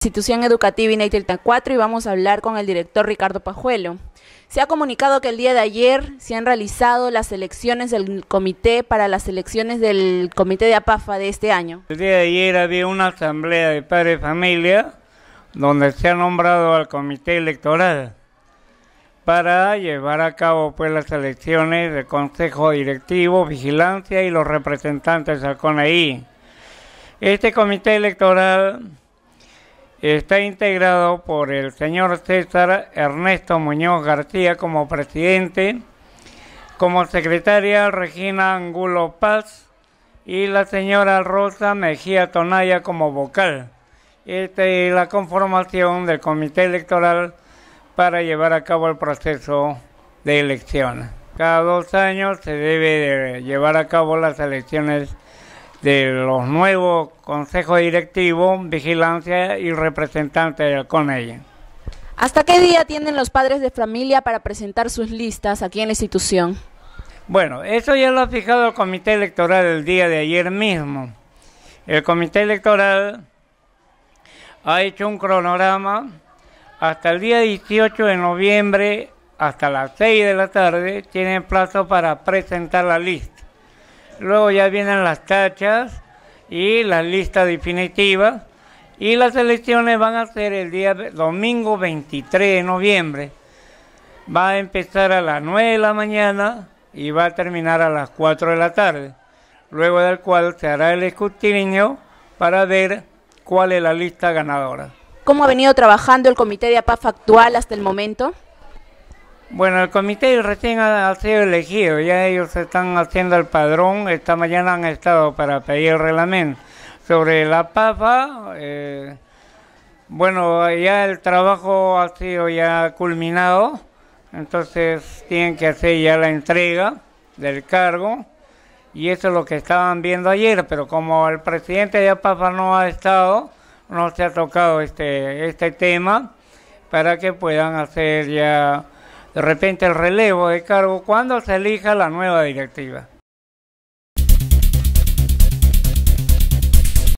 institución educativa INEI 4 y vamos a hablar con el director Ricardo Pajuelo. Se ha comunicado que el día de ayer se han realizado las elecciones del comité para las elecciones del comité de APAFA de este año. El día de ayer había una asamblea de padres de familia donde se ha nombrado al comité electoral para llevar a cabo pues las elecciones del consejo directivo, vigilancia y los representantes al CONAI. E este comité electoral está integrado por el señor César Ernesto Muñoz García como presidente, como secretaria Regina Angulo Paz y la señora Rosa Mejía Tonaya como vocal. Esta es la conformación del comité electoral para llevar a cabo el proceso de elección. Cada dos años se debe llevar a cabo las elecciones de los nuevos consejos directivos, vigilancia y representantes del ella. ¿Hasta qué día tienen los padres de familia para presentar sus listas aquí en la institución? Bueno, eso ya lo ha fijado el comité electoral el día de ayer mismo. El comité electoral ha hecho un cronograma hasta el día 18 de noviembre, hasta las 6 de la tarde, tienen plazo para presentar la lista. Luego ya vienen las tachas y la lista definitiva. Y las elecciones van a ser el día domingo 23 de noviembre. Va a empezar a las 9 de la mañana y va a terminar a las 4 de la tarde. Luego del cual se hará el escrutinio para ver cuál es la lista ganadora. ¿Cómo ha venido trabajando el comité de APAF actual hasta el momento? Bueno, el comité recién ha, sido elegido, ya ellos están haciendo el padrón, esta mañana han estado para pedir el reglamento. Sobre la papa, eh, bueno, ya el trabajo ha sido ya culminado, entonces tienen que hacer ya la entrega del cargo y eso es lo que estaban viendo ayer, pero como el presidente de papa no ha estado, no se ha tocado este, este tema para que puedan hacer ya de repente el relevo de cargo cuando se elija la nueva directiva.